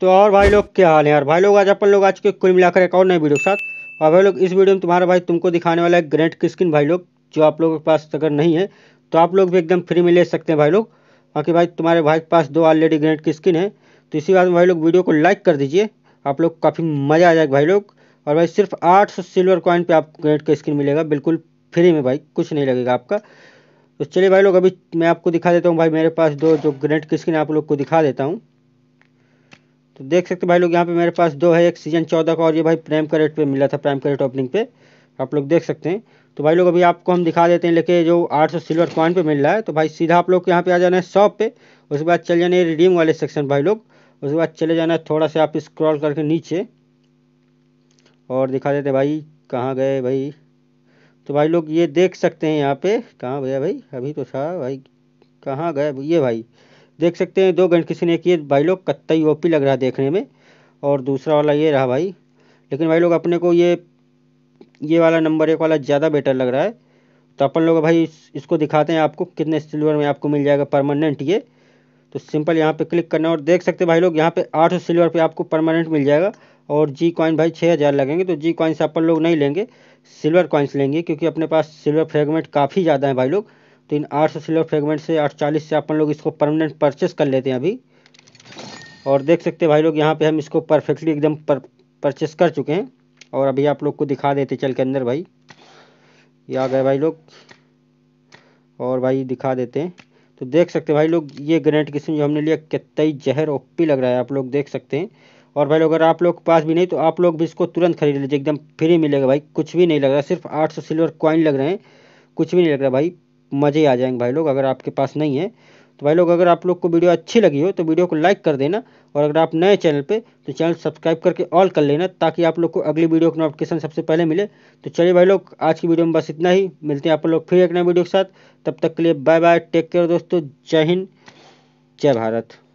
तो और भाई लोग क्या हाल है यार भाई लोग आज अपन लोग आज के कुल मिलाकर एक और नए वीडियो के साथ और भाई लोग इस वीडियो में तुम्हारा भाई तुमको दिखाने वाला है ग्रेट स्किन भाई लोग जो आप लोगों के पास अगर नहीं है तो आप लोग भी एकदम फ्री में ले सकते हैं भाई लोग बाकी भाई तुम्हारे भाई के पास दो ऑलरेडी ग्रेट की स्किन है तो इसी बात में भाई लोग वीडियो को लाइक कर दीजिए आप लोग काफ़ी मज़ा आ जाएगा भाई लोग और भाई सिर्फ आठ सौ सिल्वर कॉइन पर आपको ग्रेट का स्किन मिलेगा बिल्कुल फ्री में भाई कुछ नहीं लगेगा आपका तो चलिए भाई लोग अभी मैं आपको दिखा देता हूँ भाई मेरे पास दो जो ग्रेनेड की स्किन आप लोग को दिखा देता हूँ तो देख सकते भाई लोग यहाँ पे मेरे पास दो है एक सीजन चौदह का और ये भाई प्राइम का रेट पर मिला था प्राइम का रेट ओपनिंग पे आप लोग देख सकते हैं तो भाई लोग अभी आपको हम दिखा देते हैं लेके जो 800 सिल्वर कॉइन पे मिल रहा है तो भाई सीधा आप लोग के यहाँ पे आ जाना है शॉप पे उसके बाद चले जाना है रिडीम वाले सेक्शन भाई लोग उसके बाद चले जाना है थोड़ा सा आप स्क्रॉल करके नीचे और दिखा देते भाई कहाँ गए भाई तो भाई लोग ये देख सकते हैं यहाँ पे कहाँ भैया भाई अभी तो था भाई कहाँ गए ये भाई देख सकते हैं दो गन किसी ने किए भाई लोग कत्तई ओपी लग रहा है देखने में और दूसरा वाला ये रहा भाई लेकिन भाई लोग अपने को ये ये वाला नंबर एक वाला ज़्यादा बेटर लग रहा है तो अपन लोग भाई इस, इसको दिखाते हैं आपको कितने सिल्वर में आपको मिल जाएगा परमानेंट ये तो सिंपल यहाँ पे क्लिक करना और देख सकते हैं भाई लोग यहाँ पे आठ सिल्वर पे आपको परमानेंट मिल जाएगा और जी कॉइन भाई छः हज़ार लगेंगे तो जी कॉइन्स अपन लोग नहीं लेंगे सिल्वर कॉइन्स लेंगे क्योंकि अपने पास सिल्वर फ्रेगमेंट काफ़ी ज़्यादा है भाई लोग तो इन आठ सौ सिल्वर फ्रेगमेंट से आठ चालीस से अपन लोग इसको परमानेंट परचेस कर लेते हैं अभी और देख सकते हैं भाई लोग यहाँ पे हम इसको परफेक्टली एकदम पर, परचेस कर चुके हैं और अभी आप लोग को दिखा देते चल के अंदर भाई ये आ गए भाई लोग और भाई दिखा देते हैं तो देख सकते हैं भाई लोग ये ग्रेनेट किस्म जो हमने लिया कितना ही जहर ओपी लग रहा है आप लोग देख सकते हैं और भाई लोग अगर आप लोग के पास भी नहीं तो आप लोग भी इसको तुरंत खरीद लीजिए एकदम फ्री मिलेगा भाई कुछ भी नहीं लग रहा सिर्फ आठ सौ सिल्वर कॉइन लग रहे हैं कुछ भी नहीं लग रहा भाई मज़े आ जाएंगे भाई लोग अगर आपके पास नहीं है तो भाई लोग अगर आप लोग को वीडियो अच्छी लगी हो तो वीडियो को लाइक कर देना और अगर आप नए चैनल पे तो चैनल सब्सक्राइब करके ऑल कर लेना ताकि आप लोग को अगली वीडियो का नोटिफिकेशन सबसे पहले मिले तो चलिए भाई लोग आज की वीडियो में बस इतना ही मिलते हैं आप लोग फिर एक नए वीडियो के साथ तब तक के लिए बाय बाय टेक केयर दोस्तों जय हिंद जय भारत